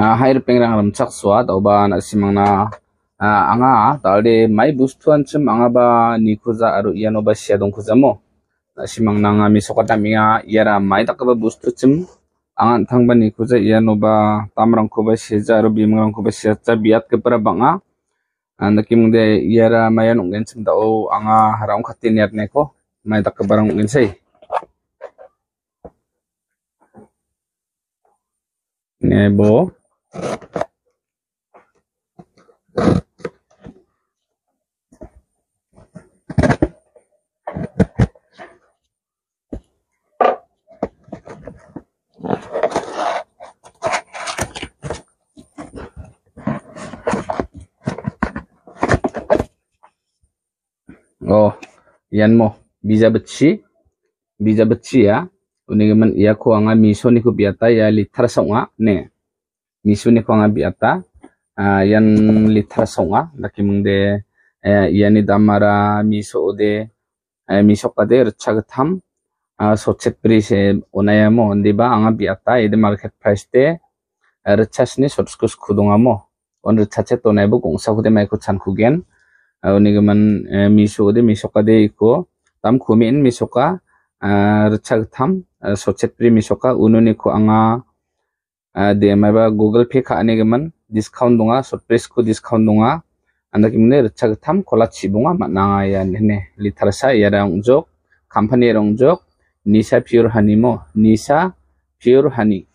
Ah, hair pengrang ram chak suat oban asimangna ah, anga talde mai bustuan cem, anga ba nikhuza aru iano ba sia dong khuzamo asimangna nga mi sokata minga yara mai takaba bustu chum angan thangba nikhuza iano ba tamrang ko ba seja iya aru bimrang ko ba sia biat ke para banga andakim ah, de yara mayan ungen chum da o anga raung khatin yat ne ko mai takaba rang ungen sei nebo Oh, yan mo. bisa betsi. bisa betsi ya. Unigaman iya ko miso ni ko ya litar sa nga. Ne ngisuni ko nga biata uh, ah, yan litra songa laki mengde eh, yani damara miso ode uh, eh, miso kade rchag tham uh, onaya mo ondi ba anga biata ede market price de, uh, eh, rchasni sotskus khudungamo on rchache tonaibo gongsa kude maiko ko chan khugen uh, ah, onigaman miso ode miso kade iko tam kumin miso ka ah, rchag tham sochet pri miso ka ununi ko anga de maiba google pay kha ane geman discount dunga surprise ko discount dunga anda kimne rcha tham kola chibunga mananga ya nene litarsa ya rang jok company rang jok nisa pure honey mo nisa pure honey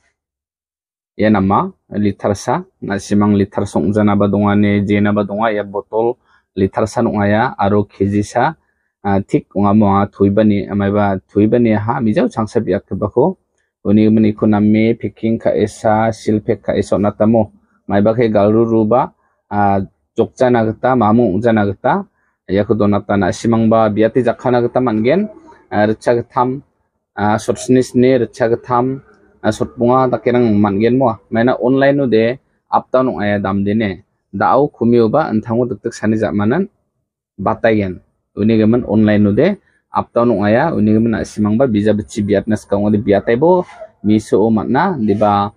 ya nama litarsa na simang litar song jana ba dunga ne jena ba dunga ya botol litarsa nunga ya aro khejisa tik unga mo thuibani amaiba thuibani ha mijau changsap yak ko Uni m n ikuna me p e k i n g ka esa silpek a eso natamo. Maibake galuruba a jokja nagta mamu uja nagta yakudo nata na simangba biati jakhana gata mangen rchag tham a sotsnis ne rchag tham a sotpunga takerang mangen mo. Maina online nu de apta nu aya dam dine. d a au kumioba anthangu t a k sani jamanan batayen. Uni gaman online nu de nung aya uni mena simang ba bisa bici biat nas kang wadi biat tebo miso makna di ba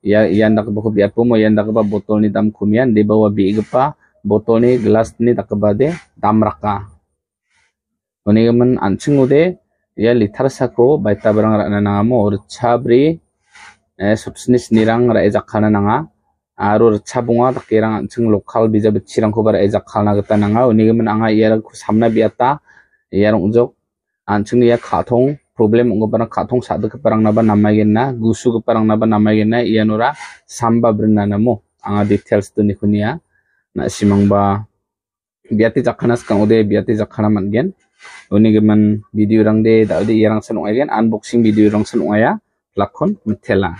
ya iya dak bo biat pomo yan ndak ba botol ni dam kumian di wa bi gepa botol ni gelas ni tak keba de dam raka uni men anceng ude ya litar sako baita barang rana nangamo ur chabri eh subsni snirang ejak kana nanga aru tak takirang ancing lokal bisa bici rang ko bara kana gata nanga uni anga iya ko samna biata ya an anchung ya khathong problem ungo parang khathong sadu ke parang naba namagen na gusu ke parang naba namagen na ia nora samba brenna namo anga details tu nikunia ya. na simang ba biati jakhanas kang ode biati jakhana gen oni geman video rang de da ode ia rang sanung unboxing video rang sanong aya lakon mithela